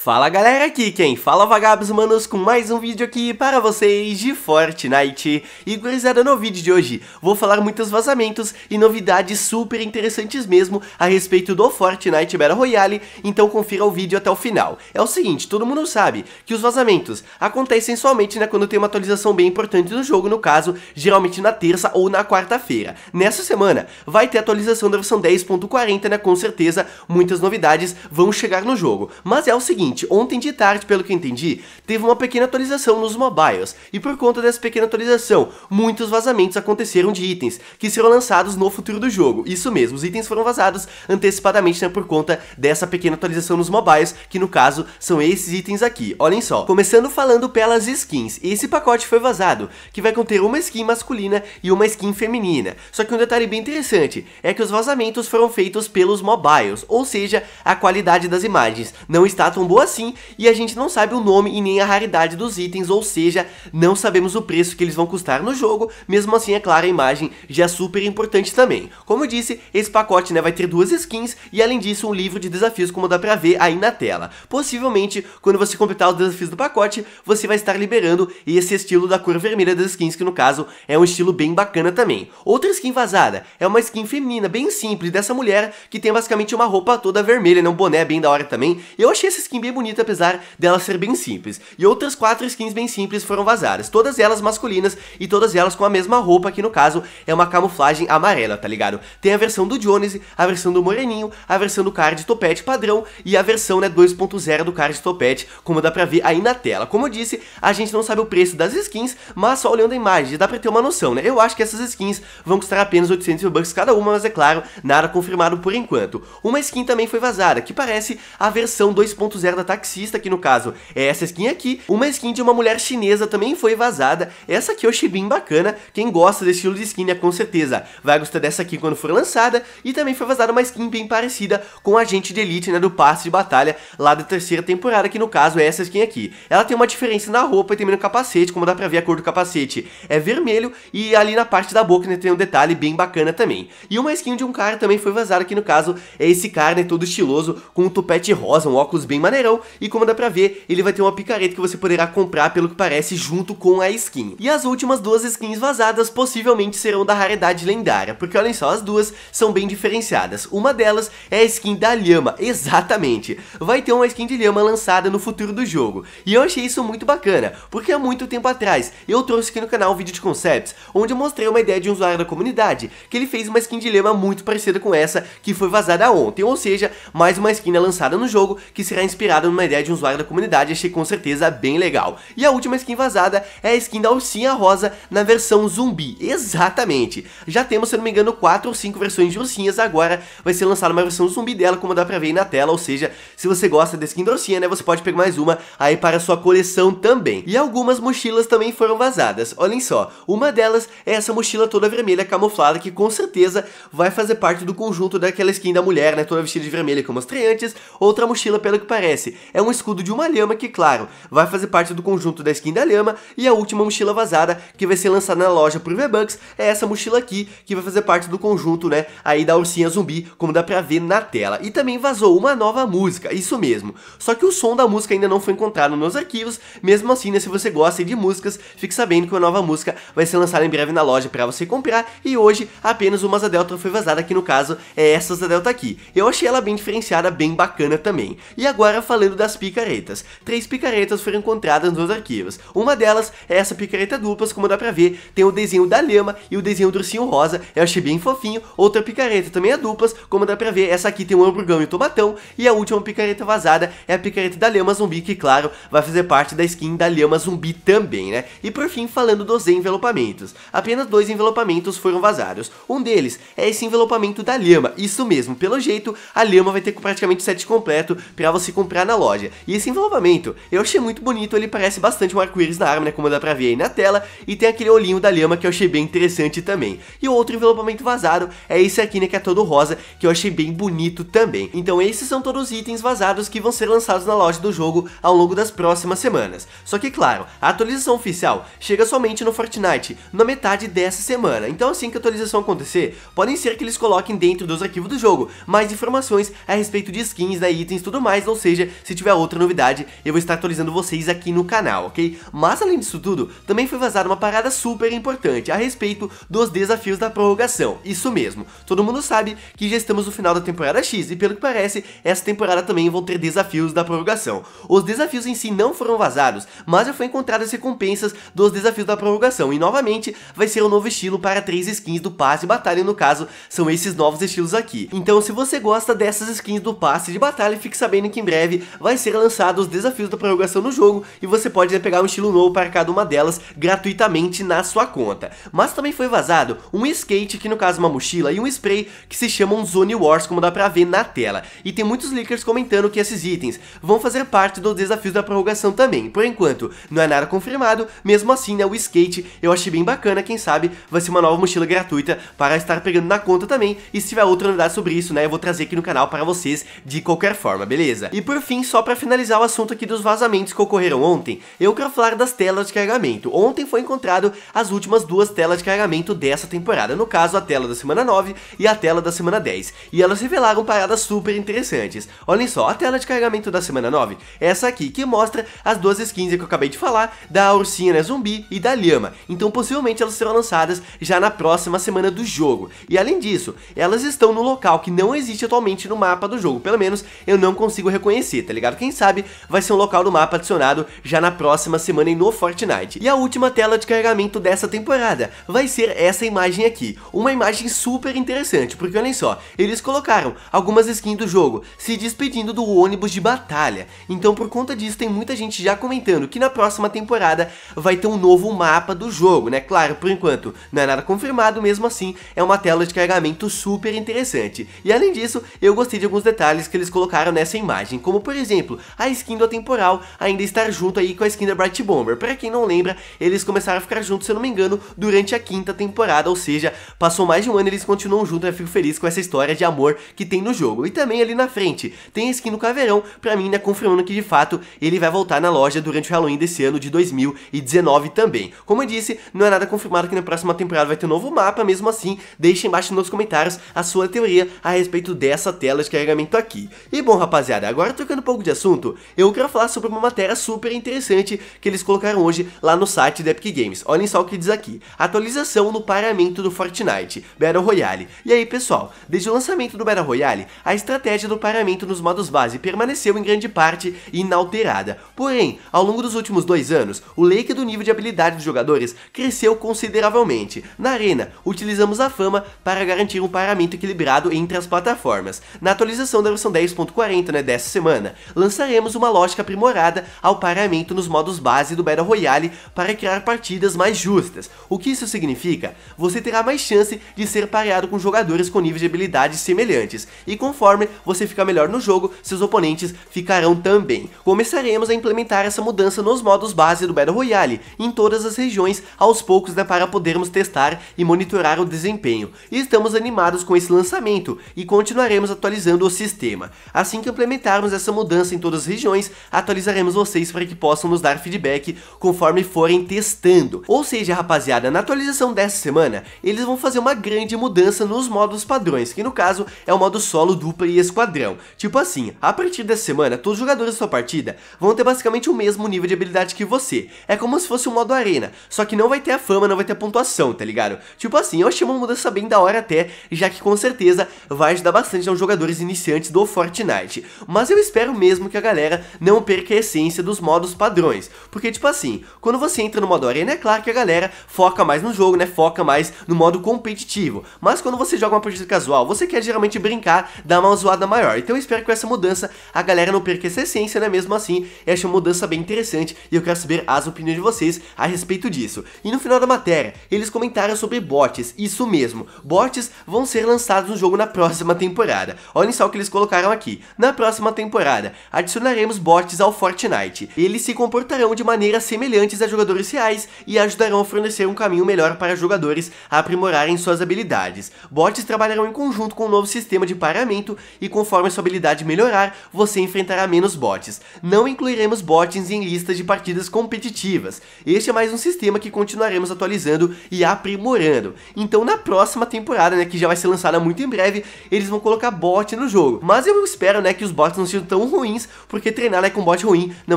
Fala galera aqui quem fala é vagabos manos com mais um vídeo aqui para vocês de Fortnite E gurizada no vídeo de hoje vou falar muitos vazamentos e novidades super interessantes mesmo a respeito do Fortnite Battle Royale Então confira o vídeo até o final É o seguinte, todo mundo sabe que os vazamentos acontecem somente né, quando tem uma atualização bem importante do jogo No caso, geralmente na terça ou na quarta-feira Nessa semana vai ter atualização da versão 10.40 né, com certeza muitas novidades vão chegar no jogo Mas é o seguinte seguinte, ontem de tarde, pelo que entendi, teve uma pequena atualização nos mobiles, e por conta dessa pequena atualização, muitos vazamentos aconteceram de itens, que serão lançados no futuro do jogo. Isso mesmo, os itens foram vazados antecipadamente né, por conta dessa pequena atualização nos mobiles, que no caso são esses itens aqui. Olhem só, começando falando pelas skins, esse pacote foi vazado, que vai conter uma skin masculina e uma skin feminina. Só que um detalhe bem interessante é que os vazamentos foram feitos pelos mobiles, ou seja, a qualidade das imagens não está tão boa continua assim e a gente não sabe o nome e nem a raridade dos itens, ou seja, não sabemos o preço que eles vão custar no jogo, mesmo assim, é claro, a imagem já é super importante também. Como eu disse, esse pacote né, vai ter duas skins e além disso um livro de desafios como dá pra ver aí na tela. Possivelmente, quando você completar os desafios do pacote, você vai estar liberando esse estilo da cor vermelha das skins, que no caso é um estilo bem bacana também. Outra skin vazada é uma skin feminina bem simples dessa mulher que tem basicamente uma roupa toda vermelha, né, um boné bem da hora também. Eu achei essa skin bem bem bonita, apesar dela ser bem simples. E outras quatro skins bem simples foram vazadas, todas elas masculinas e todas elas com a mesma roupa, que no caso é uma camuflagem amarela, tá ligado? Tem a versão do Jones, a versão do Moreninho, a versão do card topete padrão e a versão né, 2.0 do card topete, como dá pra ver aí na tela. Como eu disse, a gente não sabe o preço das skins, mas só olhando a imagem dá pra ter uma noção, né? Eu acho que essas skins vão custar apenas 800 bucks cada uma, mas é claro, nada confirmado por enquanto. Uma skin também foi vazada, que parece a versão 2.0 da taxista, que no caso é essa skin aqui. Uma skin de uma mulher chinesa também foi vazada. Essa aqui eu achei bem bacana. Quem gosta desse estilo de skin, é com certeza vai gostar dessa aqui quando for lançada. E também foi vazada uma skin bem parecida com a gente de Elite, né, do passe de batalha lá da terceira temporada, que no caso é essa skin aqui. Ela tem uma diferença na roupa e também no capacete, como dá pra ver a cor do capacete é vermelho e ali na parte da boca, né, tem um detalhe bem bacana também. E uma skin de um cara também foi vazada, que no caso é esse cara, né, todo estiloso, com um tupete rosa, um óculos bem maneirão verão, e como dá pra ver, ele vai ter uma picareta que você poderá comprar, pelo que parece, junto com a skin. E as últimas duas skins vazadas possivelmente serão da raridade lendária, porque olhem só, as duas são bem diferenciadas. Uma delas é a skin da Lhama, exatamente. Vai ter uma skin de Lhama lançada no futuro do jogo, e eu achei isso muito bacana, porque há muito tempo atrás eu trouxe aqui no canal um vídeo de concepts, onde eu mostrei uma ideia de um usuário da comunidade, que ele fez uma skin de Lhama muito parecida com essa que foi vazada ontem, ou seja, mais uma skin lançada no jogo que será inspirada baseado numa ideia de um usuário da comunidade, achei com certeza bem legal. E a última skin vazada é a skin da ursinha rosa na versão zumbi, exatamente. Já temos, se não me engano, 4 ou 5 versões de ursinhas, agora vai ser lançada uma versão zumbi dela, como dá pra ver aí na tela, ou seja, se você gosta da skin da ursinha, né, você pode pegar mais uma aí para sua coleção também. E algumas mochilas também foram vazadas, olhem só, uma delas é essa mochila toda vermelha camuflada, que com certeza vai fazer parte do conjunto daquela skin da mulher, né, toda vestida de vermelha como as mostrei antes, outra mochila pelo que parece, é um escudo de uma lhama que, claro, vai fazer parte do conjunto da skin da lhama e a última mochila vazada que vai ser lançada na loja por V-Bucks é essa mochila aqui que vai fazer parte do conjunto, né, aí da ursinha zumbi, como dá pra ver na tela. E também vazou uma nova música, isso mesmo. Só que o som da música ainda não foi encontrado nos arquivos, mesmo assim, né, se você gosta de músicas, fique sabendo que uma nova música vai ser lançada em breve na loja pra você comprar e hoje apenas uma Zadelta foi vazada, que no caso é essa Zadelta aqui. Eu achei ela bem diferenciada, bem bacana também. E agora falando das picaretas. Três picaretas foram encontradas nos arquivos. Uma delas é essa picareta duplas, como dá pra ver, tem o desenho da lema e o desenho do ursinho rosa, eu achei bem fofinho. Outra picareta também é duplas, como dá pra ver, essa aqui tem um hamburgão e um tomatão. E a última picareta vazada é a picareta da lema zumbi, que claro, vai fazer parte da skin da lema zumbi também, né? E por fim, falando dos envelopamentos. Apenas dois envelopamentos foram vazados. Um deles é esse envelopamento da lema, isso mesmo, pelo jeito, a lema vai ter praticamente o set completo pra você comprar entrar na loja. E esse envelopamento, eu achei muito bonito, ele parece bastante um arco-íris na arma, né, como dá pra ver aí na tela, e tem aquele olhinho da lhama que eu achei bem interessante também. E o outro envelopamento vazado é esse aqui, né, que é todo rosa, que eu achei bem bonito também. Então esses são todos os itens vazados que vão ser lançados na loja do jogo ao longo das próximas semanas. Só que claro, a atualização oficial chega somente no Fortnite, na metade dessa semana. Então assim que a atualização acontecer, podem ser que eles coloquem dentro dos arquivos do jogo mais informações a respeito de skins, né, itens e tudo mais, ou seja, se tiver outra novidade, eu vou estar atualizando vocês aqui no canal, ok? Mas além disso tudo, também foi vazada uma parada super importante a respeito dos desafios da prorrogação. Isso mesmo, todo mundo sabe que já estamos no final da temporada X e pelo que parece, essa temporada também vão ter desafios da prorrogação. Os desafios em si não foram vazados, mas já foi encontradas recompensas dos desafios da prorrogação e novamente vai ser um novo estilo para três skins do passe de batalha, no caso, são esses novos estilos aqui. Então se você gosta dessas skins do passe de batalha, fique sabendo que em breve vai ser lançado os desafios da prorrogação no jogo e você pode né, pegar um estilo novo para cada uma delas gratuitamente na sua conta. Mas também foi vazado um skate, que no caso é uma mochila, e um spray que se um Zone Wars, como dá pra ver na tela. E tem muitos leakers comentando que esses itens vão fazer parte dos desafios da prorrogação também. Por enquanto, não é nada confirmado, mesmo assim, né, o skate eu achei bem bacana, quem sabe vai ser uma nova mochila gratuita para estar pegando na conta também. E se tiver outra novidade sobre isso, né, eu vou trazer aqui no canal para vocês de qualquer forma, beleza? E por fim, só para finalizar o assunto aqui dos vazamentos que ocorreram ontem, eu quero falar das telas de carregamento. Ontem foi encontrado as últimas duas telas de carregamento dessa temporada, no caso a tela da semana 9 e a tela da semana 10, e elas revelaram paradas super interessantes. Olhem só, a tela de carregamento da semana 9, essa aqui, que mostra as duas skins que eu acabei de falar, da ursinha né, zumbi e da lhama, então possivelmente elas serão lançadas já na próxima semana do jogo. E além disso, elas estão no local que não existe atualmente no mapa do jogo, pelo menos eu não consigo reconhecer. NPC, tá ligado? Quem sabe vai ser um local do mapa adicionado já na próxima semana e no Fortnite. E a última tela de carregamento dessa temporada vai ser essa imagem aqui. Uma imagem super interessante, porque olhem só, eles colocaram algumas skins do jogo se despedindo do ônibus de batalha. Então por conta disso tem muita gente já comentando que na próxima temporada vai ter um novo mapa do jogo, né? Claro, por enquanto não é nada confirmado, mesmo assim é uma tela de carregamento super interessante. E além disso, eu gostei de alguns detalhes que eles colocaram nessa imagem, como por exemplo, a skin do Atemporal ainda estar junto aí com a skin da Bright Bomber. Para quem não lembra, eles começaram a ficar juntos, se eu não me engano, durante a quinta temporada, ou seja, passou mais de um ano e eles continuam juntos, eu fico feliz com essa história de amor que tem no jogo. E também ali na frente, tem a skin do Caveirão, pra mim, né, confirmando que de fato ele vai voltar na loja durante o Halloween desse ano de 2019 também. Como eu disse, não é nada confirmado que na próxima temporada vai ter um novo mapa, mesmo assim, deixe embaixo nos comentários a sua teoria a respeito dessa tela de carregamento aqui. E bom, rapaziada, agora trocando mudando um pouco de assunto, eu quero falar sobre uma matéria super interessante que eles colocaram hoje lá no site da Epic Games. Olhem só o que diz aqui. Atualização no paramento do Fortnite, Battle Royale. E aí, pessoal, desde o lançamento do Battle Royale, a estratégia do paramento nos modos base permaneceu em grande parte inalterada. Porém, ao longo dos últimos dois anos, o leque do nível de habilidade dos jogadores cresceu consideravelmente. Na arena, utilizamos a fama para garantir um paramento equilibrado entre as plataformas. Na atualização da versão 10.40, né, dessa semana, semana, lançaremos uma lógica aprimorada ao pareamento nos modos base do Battle Royale para criar partidas mais justas. O que isso significa? Você terá mais chance de ser pareado com jogadores com níveis de habilidades semelhantes, e conforme você fica melhor no jogo, seus oponentes ficarão também. Começaremos a implementar essa mudança nos modos base do Battle Royale, em todas as regiões, aos poucos né, para podermos testar e monitorar o desempenho. E estamos animados com esse lançamento, e continuaremos atualizando o sistema. Assim que implementarmos essa essa mudança em todas as regiões, atualizaremos vocês para que possam nos dar feedback conforme forem testando. Ou seja, rapaziada, na atualização dessa semana, eles vão fazer uma grande mudança nos modos padrões, que no caso é o modo solo, dupla e esquadrão. Tipo assim, a partir dessa semana, todos os jogadores da sua partida vão ter basicamente o mesmo nível de habilidade que você. É como se fosse o um modo arena, só que não vai ter a fama, não vai ter a pontuação, tá ligado? Tipo assim, eu achei uma mudança bem da hora até, já que com certeza vai ajudar bastante aos jogadores iniciantes do Fortnite. Mas eu espero espero mesmo que a galera não perca a essência dos modos padrões. Porque, tipo assim, quando você entra no modo Arena, é claro que a galera foca mais no jogo, né? Foca mais no modo competitivo. Mas quando você joga uma partida casual, você quer geralmente brincar, dar uma zoada maior. Então eu espero que com essa mudança a galera não perca essa essência, né? Mesmo assim, é eu acho uma mudança bem interessante e eu quero saber as opiniões de vocês a respeito disso. E no final da matéria, eles comentaram sobre bots. Isso mesmo, bots vão ser lançados no jogo na próxima temporada. Olhem só o que eles colocaram aqui. Na próxima temporada, temporada. Adicionaremos bots ao Fortnite. Eles se comportarão de maneiras semelhantes a jogadores reais e ajudarão a fornecer um caminho melhor para jogadores aprimorarem suas habilidades. Bots trabalharão em conjunto com o um novo sistema de paramento e conforme sua habilidade melhorar, você enfrentará menos bots. Não incluiremos bots em listas de partidas competitivas. Este é mais um sistema que continuaremos atualizando e aprimorando. Então na próxima temporada, né, que já vai ser lançada muito em breve, eles vão colocar bot no jogo. Mas eu espero, né, que os bots não sejam tão tão ruins, porque treinar né, com bot ruim não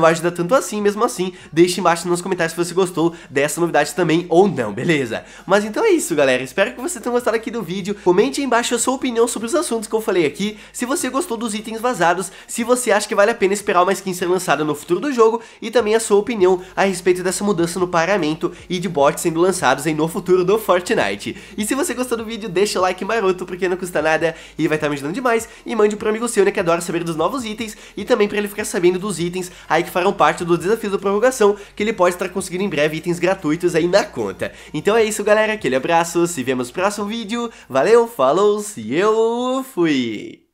vai ajudar tanto assim, mesmo assim, deixe embaixo nos comentários se você gostou dessa novidade também ou não, beleza? Mas então é isso, galera, espero que você tenha gostado aqui do vídeo, comente aí embaixo a sua opinião sobre os assuntos que eu falei aqui, se você gostou dos itens vazados, se você acha que vale a pena esperar uma skin ser lançada no futuro do jogo, e também a sua opinião a respeito dessa mudança no paramento e de bots sendo lançados aí no futuro do Fortnite. E se você gostou do vídeo, deixa o like maroto, porque não custa nada e vai estar tá me ajudando demais, e mande para um amigo seu, né, que adora saber dos novos itens, itens e também para ele ficar sabendo dos itens aí que farão parte do desafio da prorrogação, que ele pode estar conseguindo em breve itens gratuitos aí na conta. Então é isso galera, aquele abraço, se vemos no próximo vídeo, valeu, falou, se eu fui!